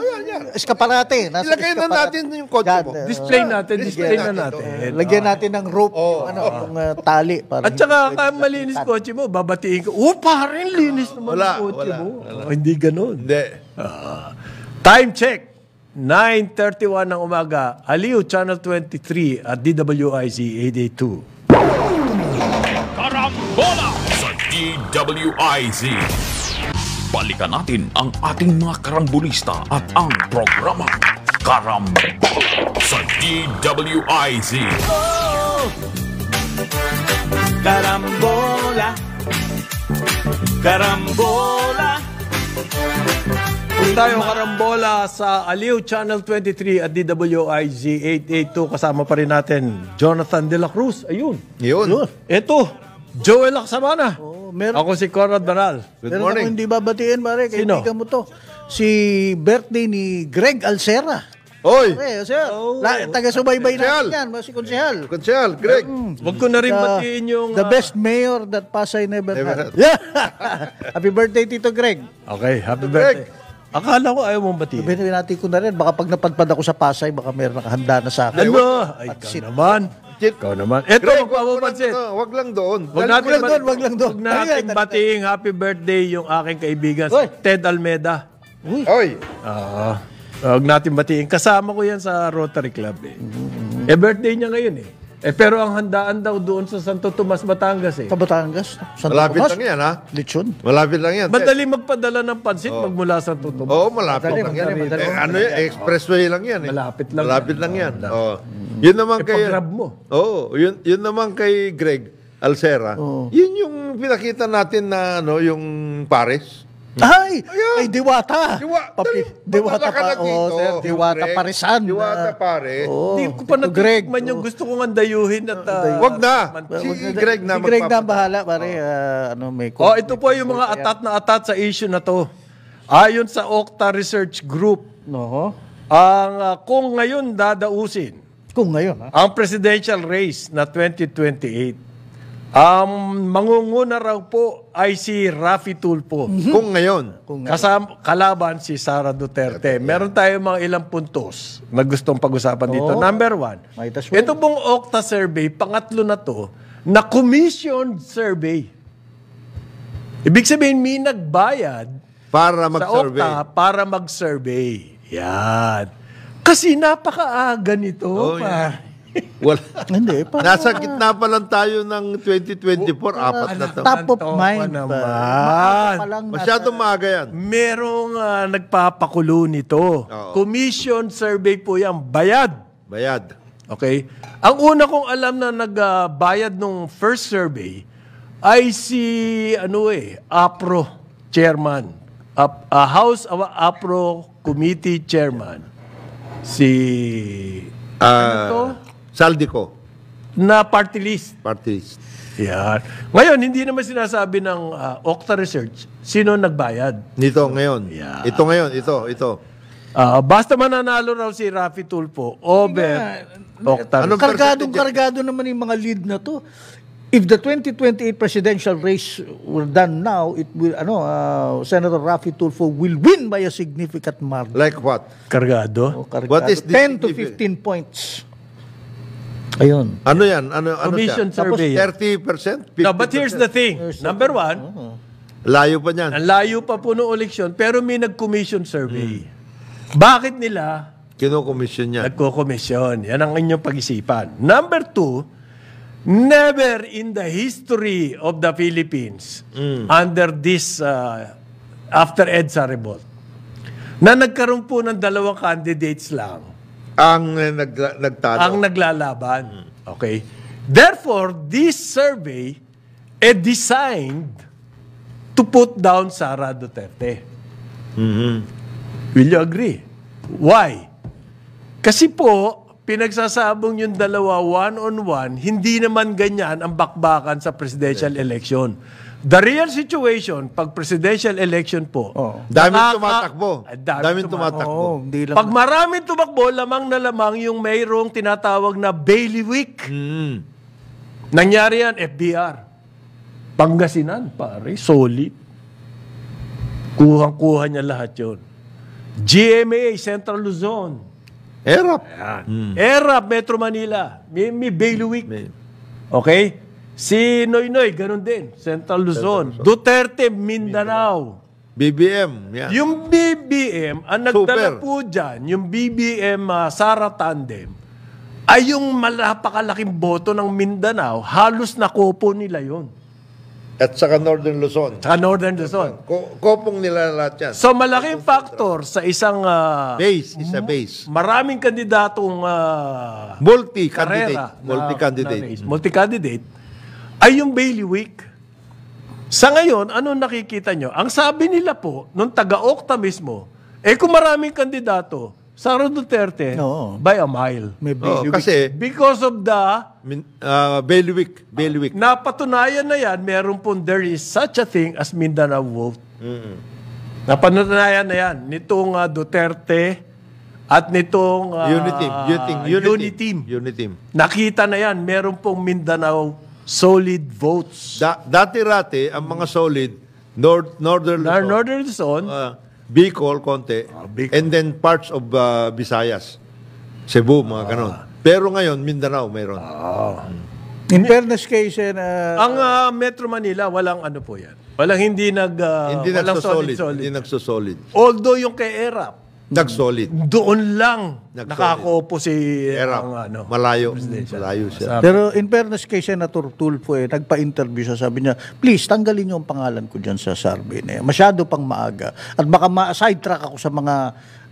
S3: Eskaparate. Ilagay na natin yung kotse mo. Display natin. Display na natin. natin. Lagyan natin ng rope, oh, ano, oh. yung uh, tali. Para At saka, kaya
S1: malinis kotse mo, babatiin ko, oh, parin, linis naman wala, yung kotse mo. Wala. Oh, hindi ganun. Hindi. Uh, time check. 9.31 ng umaga, Aliu Channel 23 at DWIC 882 bola sa DWIZ. Balikan natin ang ating mga karambulista at ang programa Karambola sa DWIZ.
S2: Oh!
S1: Karambola, karambola. Kung tayo karambola sa Aliw Channel 23 at DWIZ 882 kasama pa rin natin Jonathan De La Cruz. Ayun. Ayun. Ito, Joel Laksamana. Oh, meron, Ako si Conrad Banal. Good meron morning. Meron
S3: hindi babatiin, pare. Sino? Kaibigan mo to. Si birthday ni Greg Alcera. Oy! Pare, oh, sir. Oh. La, taga-subaybay natin yan. Si Konsehal. Konsehal, Greg. Mm. Huwag ko na rin batiin yung... The ah, best mayor that Pasay never, never had. had. Yeah. happy birthday, Tito Greg. Okay, happy Tito birthday. Greg. Akala ko ayaw mong batiin. Sabihin natin ko na rin. Baka pag napadpad ako sa Pasay, baka meron nakahanda na sa akin. Ano? Ay, ka naman. Ikaw naman. Eto, Greg,
S2: wag, wag lang doon. Wag, natin, lang doon, wag
S1: lang doon. Huwag natin batiin happy birthday yung aking kaibigan, Oy. Ted Almeda. Uy. Oy. Uh, ah, huwag natin batiin. Kasama ko yan sa Rotary Club eh. Mm-hmm. Eh, birthday niya ngayon eh. Eh, pero ang handaan daw doon sa Santo Tomas, Batangas eh. Sa Batangas. Santo Malapit Tomas. lang yan, ha?
S2: Lichon. Malapit lang yan. Madali magpadala ng pansit oh.
S1: magmula sa Santo Tomas. Oo, oh, malapit madali, lang yan. Eh. Madali, eh, ano yan? Eh,
S2: expressway lang yan. Eh. Malapit lang. Malapit lang yan. Malapit Oh. Mm. Yun naman e, kay... grab mo. Oo, oh, yun, yun naman kay Greg Alcera. Oh. Yun yung pinakita natin na ano, yung Paris. Ay! Ayan. Ay, diwata! Diwa, Papi, diwata pa, oh, sir, diwata Greg, parisan. Diwata pare. Oh,
S1: Hindi ko pa na Greg, man yung gusto kong andayuhin at... Uh, Wag na! Si Greg na Si Greg na bahala, pare. Uh, ano, may oh, ito po yung mga atat na atat sa issue na to. Ayon sa Okta Research Group, no. ang uh, kung ngayon dadausin, kung ngayon, ha? ang presidential race na 2028, Um, mangunguna raw po ay si Rafi Tulfo. Kung ngayon. Kung ngayon. Kasama, kalaban si Sara Duterte. Meron tayong mga ilang puntos na gustong pag-usapan dito. Oh. Number one, Might as ito pong Okta survey, pangatlo na to, na commissioned survey. Ibig sabihin, may nagbayad Para mag-survey. Okta para mag-survey. Yan. Kasi
S2: napakaaga nito. Oh, pa. Wala. Hindi. Para... Nasa gitna pa lang tayo ng 2024. Uh, apat na taon. Top of mind pa. Naman. pa lang
S1: Masyadong maaga yan. Merong uh, nagpapakulo nito. Oo. Commission survey po yan. Bayad. Bayad. Okay? Ang una kong alam na nagbayad uh, nung first survey ay si, ano eh, APRO chairman. Up, a ah, House of APRO Committee Chairman. Si...
S2: Uh, ano to? Saldico.
S1: Na party list. Party list. Yan. Ngayon, hindi naman sinasabi ng uh, Okta Research sino nagbayad. Nito ngayon. Yeah. Ito ngayon, ito, ito. Uh, basta mananalo raw si Rafi Tulfo over Okta. Anong kargadong kargado naman yung mga lead na to.
S3: If the 2028 presidential race were done now, it will ano uh, Senator Rafi Tulfo will win by a significant margin.
S2: Like what? Kargado. Oh, kargado. What is 10 to
S1: 15 points.
S2: Ayun. Ano yan? Ano, ano Commission siya? survey. Tapos
S1: 30%? 50%? No, but here's the thing. Number one, oh. layo pa niyan. Ang layo pa po ng eleksyon, pero may nag-commission survey. Hmm. Bakit nila Kino-commission niya. Nagko-commission. Yan ang inyong pag-isipan. Number two, never in the history of the Philippines mm. under this uh, after EDSA revolt na nagkaroon po ng dalawang candidates lang ang nag, nagtalo. Ang naglalaban. Okay? Therefore, this survey is eh, designed to put down Sara Duterte. Mm-hmm. Will you agree? Why? Kasi po, pinagsasabong yung dalawa one-on-one, -on -one, hindi naman ganyan ang bakbakan sa presidential election. The real situation, pag presidential election po, Oo. Oh. Daming tumatakbo. Ah, Daming tumatakbo. Oo, hindi Pag maraming tumakbo, lamang na lamang yung mayroong tinatawag na bailiwick. Mm. Nangyari yan, FBR. Pangasinan, pare, solid. Kuhang-kuha niya lahat yon. GMA, Central Luzon. Erap. Yan. Mm. ERAP, Metro Manila. May, may bailiwick. May- Okay? Si Noynoy, ganun din. Central Luzon. Central Luzon. Duterte, Mindanao. BBM. Yeah. Yung BBM, ang nagdala Super. po dyan, yung BBM uh, ah, Sara Tandem, ay yung malapakalaking boto ng Mindanao, halos nakopo nila yon.
S2: At saka Northern Luzon. Sa
S1: Northern Luzon. Ko- kopong nila lahat yan. So malaking factor sa isang ah, Base Isa
S2: base. maraming
S1: kandidatong ah, Multi-candidate. karera na- Multi-candidate. na race, multi-candidate ay yung bailiwick. Sa ngayon, ano nakikita nyo? Ang sabi nila po, nung taga-Okta mismo, eh kung maraming kandidato, Sara Duterte Oo. by a mile. May Oo, bailiwick. kasi Because of the min- ah, bailiwick, bailiwick. Napatunayan na yan, meron pong there is such a thing as Mindanao vote. Napatunayan na yan nitong ah, Duterte at nitong
S2: ah, Unity, unity, unity, unity team. Unity team. Nakita na yan, meron pong Mindanao solid votes. Da- dati-rati, ang mga solid, North, Northern Luzon, Northern Luzon, uh, Bicol, Conte, ah, Bicol. and then parts of uh, Visayas, Cebu, mga ganon. Ah. Pero ngayon, Mindanao meron. In fairness kay Sen, uh, Ang ah, Metro Manila, walang ano po yan.
S1: Walang hindi nag,
S2: ah, hindi walang nagsosolid. solid, Hindi nagsosolid. Although
S1: yung kay ERAP, Nag-solid. Doon lang
S2: nakakopo si Erap. ang ano. Malayo. Malayo siya. Sabi. Pero
S1: in fairness kay Senator
S3: Tulfo, eh, nagpa-interview siya, sabi niya, please, tanggalin niyo ang pangalan ko diyan sa survey na Masyado pang maaga. At baka ma-sidetrack ako sa mga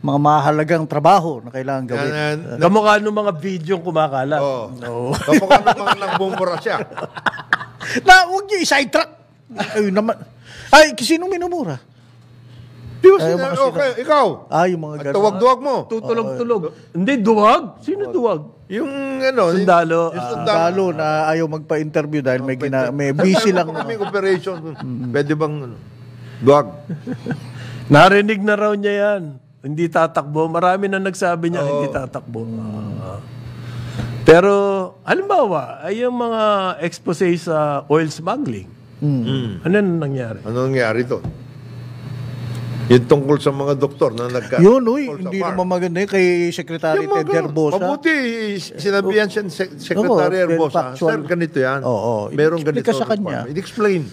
S3: mga mahalagang trabaho na kailangan gawin. Yan, Uh, Kamukha
S1: ng mga video kumakalat. Oh. No. Kamukha ng mga nagbumura siya.
S3: na, huwag niyo i-sidetrack. Ay, naman. Ay, sino minumura? Di ba Ay, sinabi? mga Okay, ikaw. Ah, yung mga At Tuwag-duwag mo. Tutulog-tulog. Oh, oh. Hindi, duwag. Sino oh. duwag? Yung ano, Sundalo, Yung ah, sundalo. Lalo na ayaw magpa-interview dahil may, gina, may busy lang. Kami
S1: operation. Mm. Pwede bang ano, duwag? Narinig na raw niya yan. Hindi tatakbo. Marami na nagsabi niya, hindi tatakbo. Ah. Pero, halimbawa, ay yung mga expose sa oil smuggling. Mm. Mm. Ano na nangyari? Ano nangyari doon?
S2: Yung tungkol sa mga doktor na nagka... Yun, uy,
S1: hindi farm. naman maganda yun kay Secretary
S3: Ted Herbosa. Mabuti,
S2: sinabihan siya Sec Secretary Herbosa, sir, ganito yan. Oo, oo. Merong ganito. sa kanya. I-explain.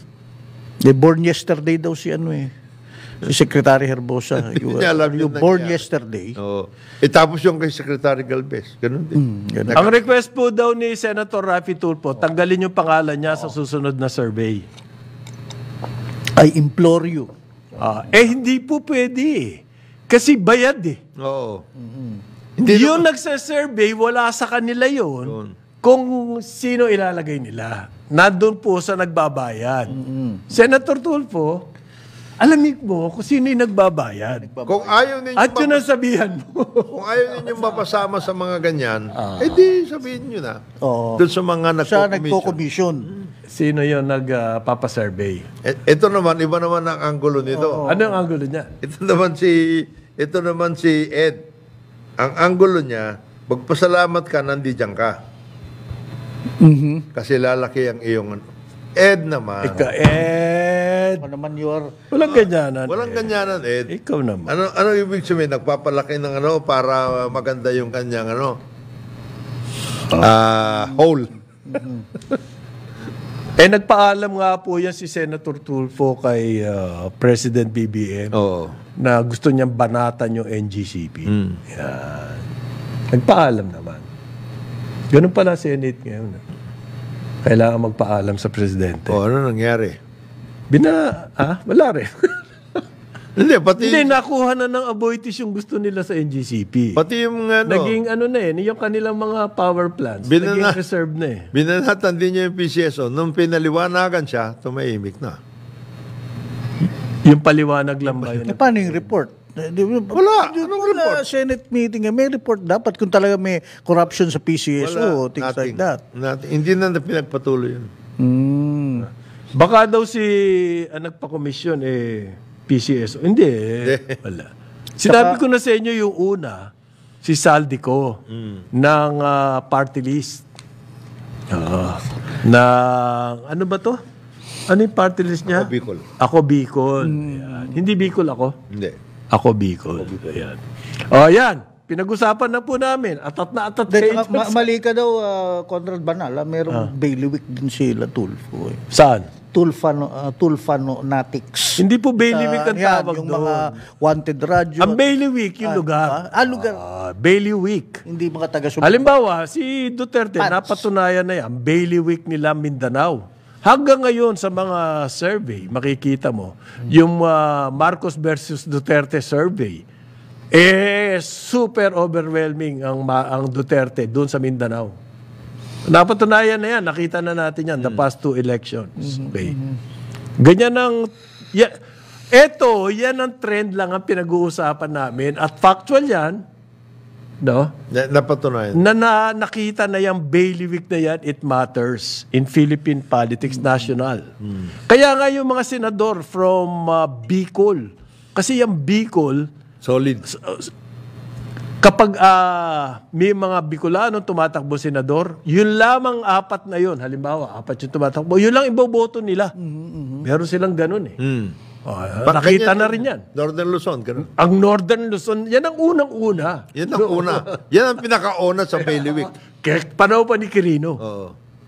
S2: They born yesterday daw si ano eh.
S3: Si Secretary Herbosa. you, niya alam you born
S2: nangyari. yesterday. Oo. E tapos yung kay
S1: Secretary Galvez. Ganun din. Mm, ganun. Ang request po daw ni Senator Rafi Tulfo, tanggalin yung pangalan niya oh. sa susunod na survey. I implore you Uh, eh, hindi po pwede eh. Kasi bayad eh. Oo. Mm-hmm. Hindi yung nagsasurvey, wala sa kanila yon kung sino ilalagay nila. Nandun po sa nagbabayad. Mm-hmm. Senator Tulfo, alam mo kung sino yung nagbabayad. Kung ayaw ninyo At yun ang sabihan mo. kung
S2: ayaw ninyo mapasama sa mga ganyan, ah. eh di sabihin nyo na. Oo. Doon sa mga nagko-commission. Siya nagko-commission. Mm sino yung nagpapasurvey. Uh, ito naman, iba naman ang angulo nito. Oh, ano ang angulo niya? Ito naman si, ito naman si Ed. Ang angulo niya, magpasalamat ka, nandiyan ka. Mm-hmm. Kasi lalaki ang iyong ano. Ed naman. Ikaw, Ed. Ano naman your... Walang ganyanan, Walang Ed. ganyanan, Ed. Ikaw naman. Ano, ano ibig sabihin? Nagpapalaki ng ano para maganda yung kanyang ano? Ah, uh, hole. mm
S1: eh, nagpaalam nga po yan si Senator Tulfo kay uh, President BBM Oo. na gusto niyang banatan yung NGCP. Mm. Yan. Nagpaalam naman. Ganun pala Senate ngayon. Eh. Kailangan magpaalam sa presidente. O, oh, ano nangyari? Bina, ah, wala rin. Hindi, pati... Hindi, nakuha na ng avoitis yung gusto nila sa NGCP. Pati yung ano... Naging ano na eh, yung kanilang mga power plants, binana, naging reserve na
S2: eh. Binanatan din niya yung PCSO. Nung pinaliwanagan siya, tumahimik na. Yung paliwanag lang ba yun? Eh,
S3: paano yung report? Eh, wala. Yun, wala. report? Senate meeting. Eh. May report dapat kung talaga may corruption sa PCSO,
S1: wala. things Nothing. like that. Nothing. Hindi na pinagpatuloy yun. Mm. Baka daw si ah, nagpa-commission eh PCSO. Hindi. Hindi. Wala. Sinabi ko na sa inyo yung una, si Saldi ko, mm. ng uh, party list. Uh, na, ano ba to? Ano yung party list niya? Ako Bicol. Ako Bicol. Mm. Hindi Bicol ako? Hindi. Ako Bicol. Ako Ayan. O, oh, ayan. Pinag-usapan na po
S3: namin. Atat na atat Then, kayo. Ma- mali ka daw, uh, Conrad Banala. Mayroong ah. bailiwick din sila, Latulfo. Eh. Saan? tulfano, uh, ah, tulfanatics. Hindi po bailiwick ah, ang yan, tawag yung doon. mga wanted radyo. Ang bailiwick, yung ah, lugar. Ah, ah lugar. Ah, bailiwick. Hindi mga taga -sumunod.
S1: Halimbawa, si Duterte, Pats. napatunayan na yan, bailiwick nila Mindanao. Hanggang ngayon sa mga survey, makikita mo, hmm. yung uh, Marcos versus Duterte survey, eh, super overwhelming ang, ang Duterte doon sa Mindanao. Dapat tunayan na yan. Nakita na natin yan. The mm. past two elections. Mm-hmm. Okay. Mm-hmm. Ganyan ang... Ya, eto, yan ang trend lang ang pinag-uusapan namin. At factual yan.
S2: No? Na- Napatunayan.
S1: Na, na nakita na yung bailiwick na yan, it matters in Philippine politics national. Mm. Kaya nga yung mga senador from uh, Bicol, kasi yung Bicol, Solid. Uh, Kapag uh, may mga Bicolano tumatakbo senador, yun lamang apat na yun. Halimbawa, apat yung tumatakbo. Yun lang iboboto nila. Mm-hmm. Meron silang ganun eh. Mm. Uh, nakita na rin yan. Northern Luzon. Ganun. Ang Northern Luzon, yan ang unang-una. Yan ang una.
S2: yan ang pinakauna sa bailiwick. Panaw pa ni Quirino. Oo.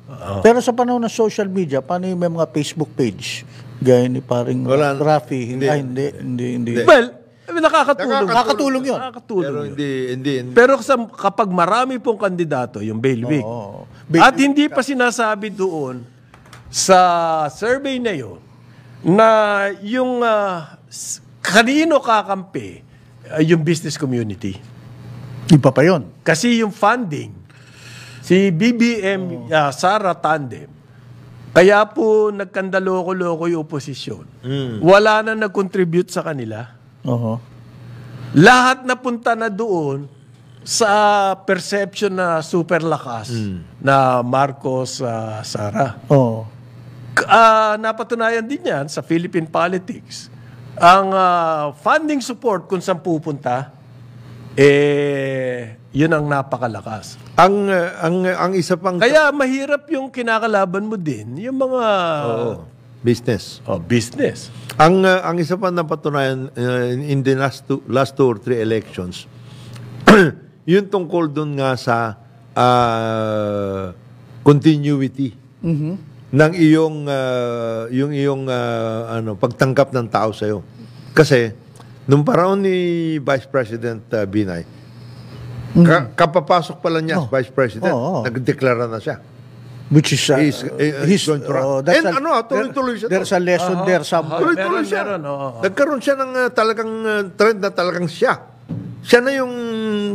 S2: Uh-huh.
S3: Pero sa panahon ng social media, paano yung may mga Facebook page? Gaya ni paring Wala, Rafi. Hindi. Ay, ah, hindi,
S1: hindi, hindi. Well, eh, nakakatulong. Nakakatulong yun. Nakakatulong Pero hindi, hindi, hindi. Pero sa, kapag marami pong kandidato, yung bailiwick, oh, at hindi pa sinasabi doon sa survey na yun, na yung uh, kanino kakampi uh, yung business community. Iba pa yun. Kasi yung funding, si BBM oh. uh, ah, Sara Tandem, kaya po nagkandaloko-loko yung oposisyon. Mm. Wala na nag-contribute sa kanila. Uh-huh. Lahat punta na doon sa perception na super lakas mm. na Marcos uh, Sara. Oo. Oh. Uh, napatunayan din yan sa Philippine politics. Ang uh, funding support kung saan pupunta, eh, yun ang napakalakas. Ang ang ang isa pang Kaya mahirap yung kinakalaban mo
S2: din, yung mga oh, business. Oh, business. Ang uh, ang isa pa na patunayan uh, in the last two, last two or three elections, yun tungkol dun nga sa uh, continuity mm-hmm. ng iyong uh, yung iyong uh, ano pagtanggap ng tao sa iyo. Kasi nung paraon ni Vice President uh, Binay, mm-hmm. ka- kapapasok pa lang niya oh. as Vice President, oh, oh. nagdeklara na siya. Which is, uh, he's, uh, he's going to uh, run. Oh, And a, ano, tuloy-tuloy siya. There's a lesson uh-huh. there some. Uh-huh. Tuloy-tuloy siya. Meron, oh. Nagkaroon siya ng uh, talagang uh, trend na talagang siya. Siya na yung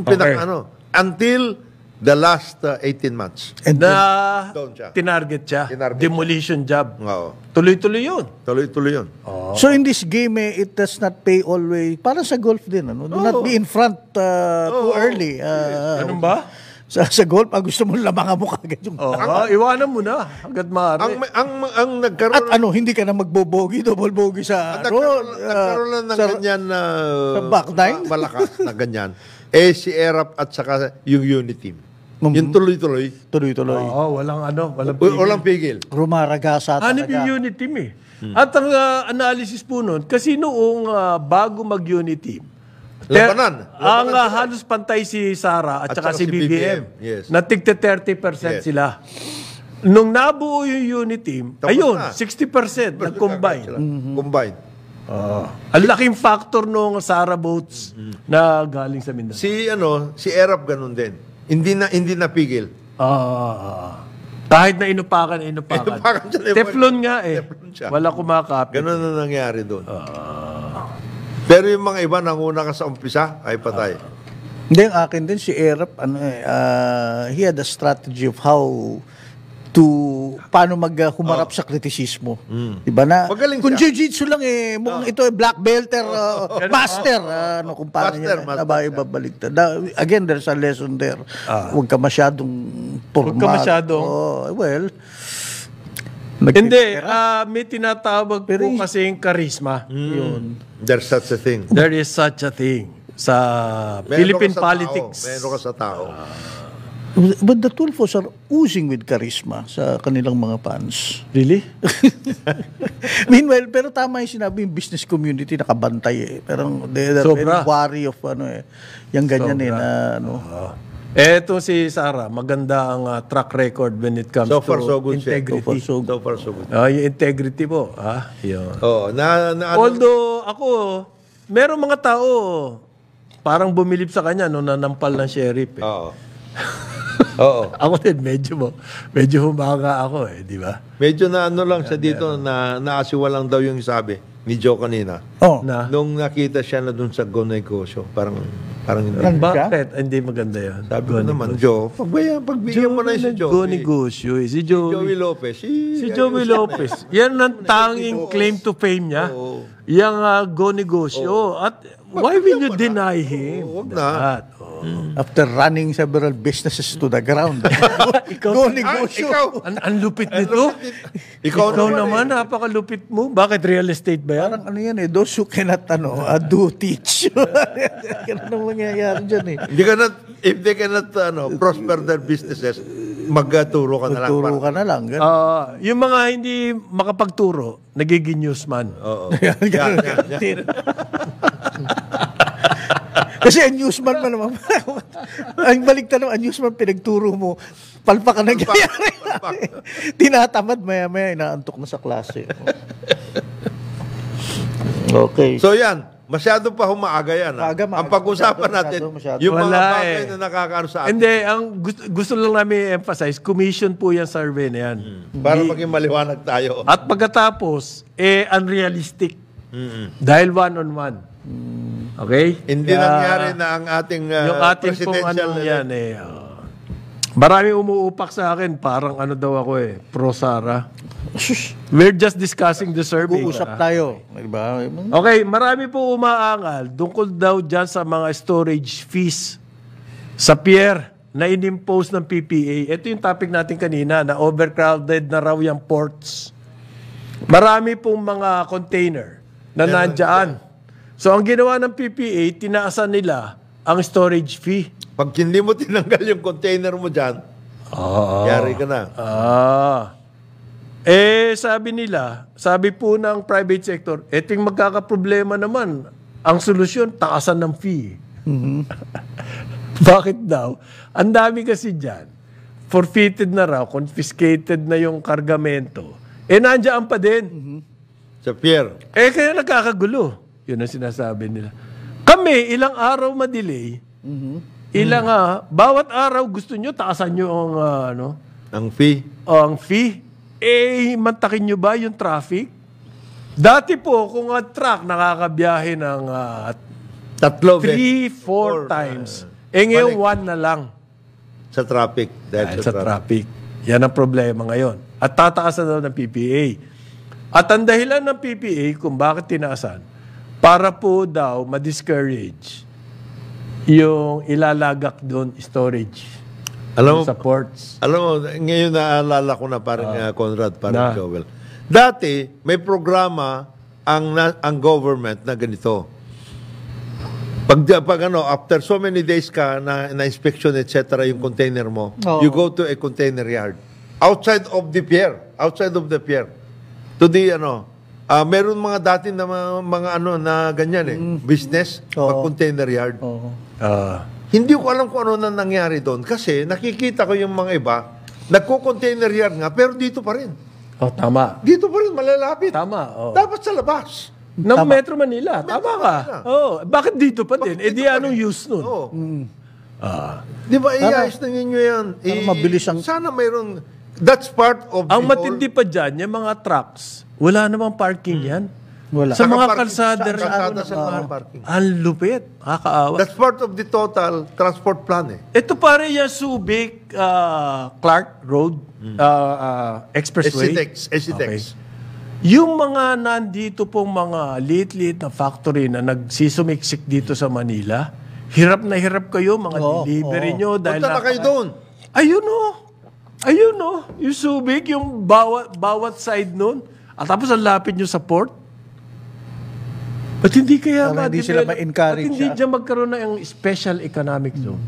S2: pinaka okay. ano. Until the last uh, 18 months. And na doon siya. tinarget siya. Tinarget Demolition siya. job. Oo. Tuloy-tuloy yun. Tuloy-tuloy yun. Oh.
S1: So in
S3: this game, eh, it does not pay always. Para sa golf din. Ano? Do oh. not be in front uh, oh. too early. Uh, Ganun ba? sa, sa golf, ang gusto mo lamangan mo kagad yung Oo, oh, iwanan mo na hanggat maaari.
S2: Ang, ang, ang, ang nagkaroon... At ano, hindi ka na magbobogi, double bogi sa... Ang nagkaroon, uh, nagkaroon na ng sa, ganyan na... Uh, sa back nine? na ganyan. Eh, si Erap at saka yung unit team. Mm-hmm. Yung tuloy-tuloy. Tuloy-tuloy. Oo, oh, walang ano, walang pigil. Walang pigil.
S3: Rumaragasa talaga. Hanip yung
S1: unit team eh. Hmm. At ang uh, analysis po nun, kasi noong uh, bago mag-unit team, Labanan. Labanan ang uh, halos pantay si Sara at, at saka, saka si BBM. BBM. Yes. Na tigte 30% yes. sila. Nung nabuo yung unit team, Tapos ayun, na. 60% nag-combine. mm Combine. Uh, ang laking factor nung Sara boats mm-hmm. na galing sa Mindanao. Si ano, si Arab ganun
S2: din. Hindi na hindi napigil. Ah. Uh, kahit na inupakan, inupakan. inupakan Teflon nga eh. Teflon Wala kumakapit. Ganun na nangyari doon. Uh, ah. Pero yung mga iba, nanguna ka sa umpisa, ay patay.
S3: Hindi, ang akin din, si Erap, ano, uh, he had a strategy of how to paano maghumarap oh. sa kritisismo. Mm. 'Di ba na? Magaling kung jiu-jitsu lang eh, mukhang oh. ito ay eh, black belter uh, oh. master oh. uh, ano kung paano master, niya eh, master, na, ibabalik. again, there's a lesson there. Ah. Huwag ka masyadong formal. Huwag ka masyadong.
S1: Oh, well, hindi, uh, may tinatawag Pero, po kasi yung charisma. Mm. Yun.
S2: There's such a thing. There
S1: is such a thing sa meron Philippine sa politics.
S2: Tao. Meron ka sa tao.
S3: Uh, but the Tulfos are oozing with charisma sa kanilang mga fans. Really? Meanwhile, pero tama yung sinabi yung business community nakabantay
S1: eh. Pero they're Sobra. very
S3: wary of ano eh. Yung ganyan eh, Sobra. eh na ano. Uh-huh.
S1: Eto si Sara, maganda ang uh, track record when it comes so far, to so good integrity. Siya.
S2: So far, so, so far, so good.
S1: Ah, yung integrity po. Ah, yun. Oh, na, na, ano- Although ako, merong mga tao parang bumilip sa kanya nung nanampal ng sheriff. Eh.
S2: Oo. Oo. ako din, medyo,
S1: medyo humanga ako eh, di ba?
S2: Medyo na ano lang yeah, sa dito, na naasiwa lang daw yung sabi ni Joe kanina. Oh. Na? Nung nakita siya na dun sa Gonegosyo, parang Parang hindi. Nag- Bakit? Hindi maganda yan. Sabi ko naman, Joe, pagbigyan, pagbigyan mo na si Joe. Joe Negosyo. eh. Si Joe. Joey Lopez. Si, Si Joey Lopez.
S1: Yan ang tanging claim to fame niya. Oo. Yang ah, go negosyo. Oh. At why will you deny him? Huwag na. That?
S3: Oh. Mm. After running several businesses
S1: to the ground. Go negosyo. Ah, oh. ikaw! Ang, ang lupit nito.
S2: Ikaw, naman,
S1: eh. napakalupit mo. Bakit real estate ba yan? Parang ano yan eh, those who cannot
S2: ano, uh, do teach. nangyayari dyan eh. They cannot, if they cannot ano, prosper their businesses, magturo ka na lang. Magturo ka na lang. Uh, yung
S1: mga hindi makapagturo, nagiging newsman. Oo. yan, yan, yan, Kasi ang newsman
S3: pa naman. ang baligtan naman, ang newsman pinagturo mo, palpak ang nangyayari. Tinatamad
S2: maya-maya, inaantok na sa klase. okay. So yan, Masyado pa humaaga yan. Ah. Maaga, maaga. Ang pag-usapan natin, masyado, masyado. yung Wala, mga bagay eh. na nakakaano sa atin. Hindi,
S1: ang gusto, gusto lang namin emphasize, commission po yung survey na yan. Hmm. Para Di, maging
S2: maliwanag tayo.
S1: At pagkatapos, eh, unrealistic. Mm-hmm. Dahil one-on-one. Hmm. Okay? Hindi uh, nangyari na
S2: ang ating uh, yung ating presidential... Pong, ano, yan, eh, oh.
S1: Marami umuupak sa akin, parang ano daw ako eh, pro Sara. We're just discussing the survey. Uusap tayo. Diba? Okay, marami po umaangal tungkol daw dyan sa mga storage fees sa pier na inimpose ng PPA. Ito yung topic natin kanina, na overcrowded na raw yung ports. Marami pong mga container na nandyan. So ang ginawa ng PPA, tinaasan nila ang storage fee. Pag hindi mo tinanggal yung container mo dyan,
S2: Ah. yari ka
S1: na. Ah. Eh, sabi nila, sabi po ng private sector, eting eh, magkakaproblema naman, ang solusyon, takasan ng fee. Mm-hmm. Bakit daw? Ang dami kasi dyan, forfeited na raw, confiscated na yung kargamento. Eh, nandiyan pa din. Mm-hmm. Sa pier. Eh, kaya nagkakagulo. Yun ang sinasabi nila. Kami, ilang araw ma-delay, mm-hmm. Ilang, ah, bawat araw gusto nyo, taasan nyo ang, ah, ano, Ang fee. Oh, ang fee. Eh, mantakin nyo ba yung traffic? Dati po, kung ang truck nakakabiyahe ng ah,
S2: Tatlo three,
S1: four, times. eh ngayon, one na lang
S2: sa traffic. Dahil sa traffic. traffic. Yan ang problema ngayon.
S1: At tataasan daw ng PPA. At ang dahilan ng PPA kung bakit tinaasan, para po daw ma-discourage yung ilalagak doon storage
S2: alam mo, sa Alam mo, ngayon naaalala ko na parang uh, Conrad, parang na. Joel. Dati, may programa ang ang government na ganito. Pag, pag ano, after so many days ka na, na inspection, etc., yung container mo, oh. you go to a container yard. Outside of the pier. Outside of the pier. To the, ano, Ah, meron mga dati na mga, mga ano na ganyan eh, mm. business, Oo. pag container yard. Oo. Ah. Hindi ko alam kung ano na nangyari doon kasi nakikita ko yung mga iba, nagko-container yard nga pero dito pa rin. Oh, tama. Dito pa rin malalapit. Tama, oo. Oh. Dapat sa labas. Ng Metro Manila. tama ka.
S1: Oh, bakit dito pa din? Bakit Eh di anong use nun? Oo. Mm. Ah. Di ba iayos
S2: na ninyo yan?
S1: Para mabilis ang- Sana mayroon, that's part of Ang the whole- matindi pa dyan, yung mga trucks wala namang parking hmm. yan. Wala. Sa mga parking- kalsada sa- rin. kalsada sa mga parking.
S2: Ang lupit. Nakakaawa. That's part of the total transport plan eh.
S1: Ito pare yung Subic ah, Clark Road ah, ah, Expressway. SCTEX. Okay. Yung mga nandito pong mga liit-liit na factory na nagsisumiksik dito sa Manila, hirap na hirap kayo mga delivery nyo dahil Punta na kayo doon. Ayun o. Oh. Ayun o. Oh. Yung Subic, yung bawat, bawat side noon. At tapos ang lapit nyo sa port, Ba't hindi kaya ba, hindi sila ma-encourage hindi siya? dyan magkaroon na yung special economic zone?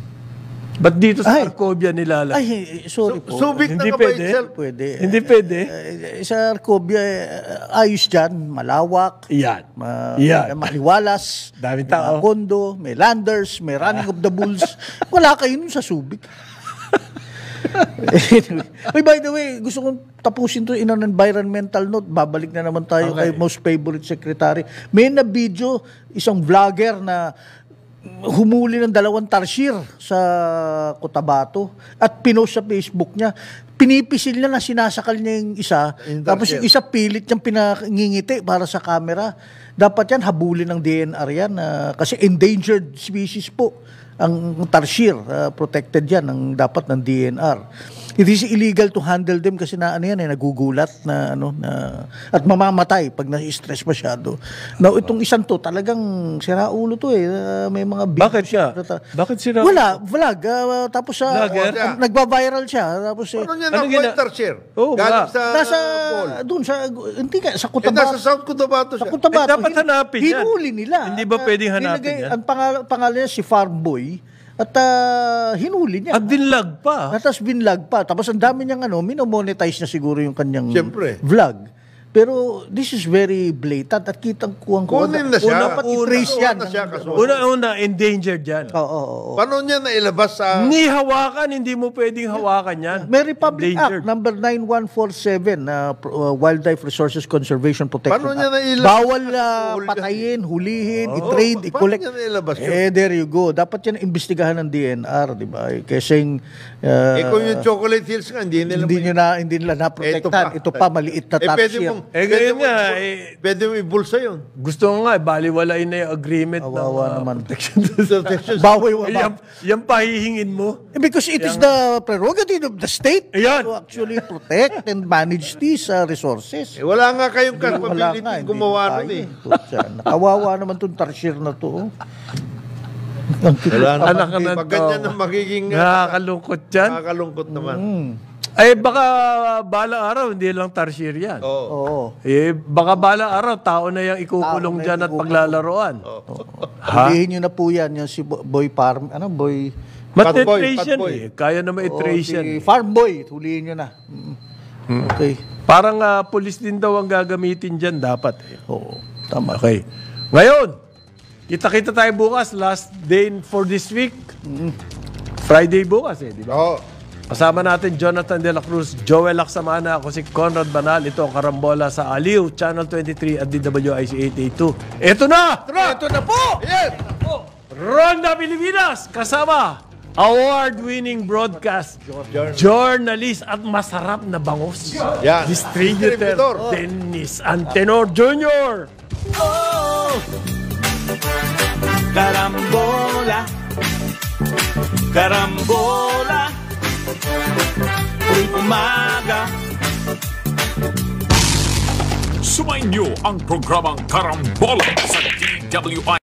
S1: But dito sa Ay. Arcovia nilalang? Ay,
S3: sorry po. Subic na hindi ka pwede? itself? Pwede. Hindi
S1: pwede. Eh,
S3: sa Arcovia, eh, ayos dyan. Malawak. Yan. Ma- Yan. Maliwalas. Daming tao. May kondo, may landers, may running of the bulls. Wala kayo nun sa Subic. Uy, by the way, gusto kong tapusin to in an environmental note. Babalik na naman tayo okay. kay most favorite secretary. May na video, isang vlogger na humuli ng dalawang tarsier sa Cotabato at pinost sa Facebook niya. Pinipisil niya na sinasakal niya yung isa.
S2: In tapos yung isa
S3: pilit niyang pinangingiti para sa camera. Dapat yan, habulin ng DNR yan. Uh, kasi endangered species po ang tarsier, uh, ah, protected yan, ang dapat ng DNR. It is illegal to handle them kasi na ano yan eh, nagugulat na ano na at mamamatay pag na-stress masyado. Now itong isang to talagang sira ulo to eh. Uh, may mga big Bakit siya? Ta- Bakit sira? Wala, vlog. Uh, tapos sa uh, uh, oh, nagba-viral siya. Tapos eh, ano niya ano na winter share? Oh, Galing sa nasa doon sa hindi ka sa Cotabato. Eh, nasa South Cotabato siya. Sa Cotabato. Eh, dapat hanapin yan. Hinuli nila. Hindi ba ah, pwedeng hanapin yan? Ang pangal- pangalan niya si Farm Boy. At uh, hinuli niya. At binlag pa. At binlag pa. Tapos ang dami niyang ano, minomonetize niya siguro yung kanyang Siyempre. vlog. Pero this is very blatant at kitang kuwang ko. Kunin na siya. Una pati trace yan. Na Una-una,
S1: endangered yan. Oo, oo, oo. Paano niya nailabas sa... Ni
S3: hawakan,
S1: hindi mo pwedeng hawakan yan.
S3: May Republic endangered. Act number 9147 na uh, Wildlife Resources Conservation Protection Paano niya nailabas? Bawal uh, patayin, hulihin, oh, i-trade, i-collect. Paano niya nailabas Eh, there you go. Dapat yan imbestigahan ng DNR, di ba? Eh, kasing... Uh, eh, kung yung uh, Chocolate Hills nga, hindi nila... Hindi, nyo na, hindi nila na-protectan. Ito pa, ito pa maliit
S1: na top eh, eh, ngayon nga, eh, Pwede mo ibulsa yun. gusto ko nga, eh, baliwalain na yung agreement Awawa na ah, naman. protection. Protection. Bawi yan, wala. yan pa hihingin mo. Eh,
S3: because it is the prerogative of the state Ayan. to actually protect and manage these uh, resources.
S2: Eh, wala nga kayong Wala gumawa nun eh. eh.
S3: Nakawawa naman itong tarsier na to. Oh. Wala Anak ka na Pag
S2: ganyan ang magiging
S1: Nakakalungkot yan. nakakalungkot naman. Mm. Eh, baka bala araw, hindi lang tarsier yan. Oo. Oo. Eh, baka bala araw, tao na yang ikukulong diyan na dyan at paglalaroan.
S3: Ha? Sabihin nyo na po yan, yung si Boy Farm, ano, Boy... Matitrace yan eh. Kaya
S1: na maitrace yan. si eh. Farm Boy, tuliin niyo na. Hmm. Mm. Okay. Parang ah, pulis din daw ang gagamitin diyan dapat. eh. Oo. Tama. Okay. Ngayon, kita-kita tayo bukas. Last day for this week. Mm. Friday bukas eh, di ba? Oo. Kasama natin Jonathan De La Cruz, Joel Laksamana, ako si Conrad Banal. Ito ang Karambola sa Aliw, Channel 23 at DWIC 882. Ito na! Tara! Ito na po! Yes! Ronda Pilipinas! Kasama award-winning broadcast, journalist at masarap na bangus, yeah. distributor, distributor, Dennis Antenor Jr. Oh! Karambola! Karambola!
S2: Uy, umaga. Sumainyo ang programang Karambola sa DWI.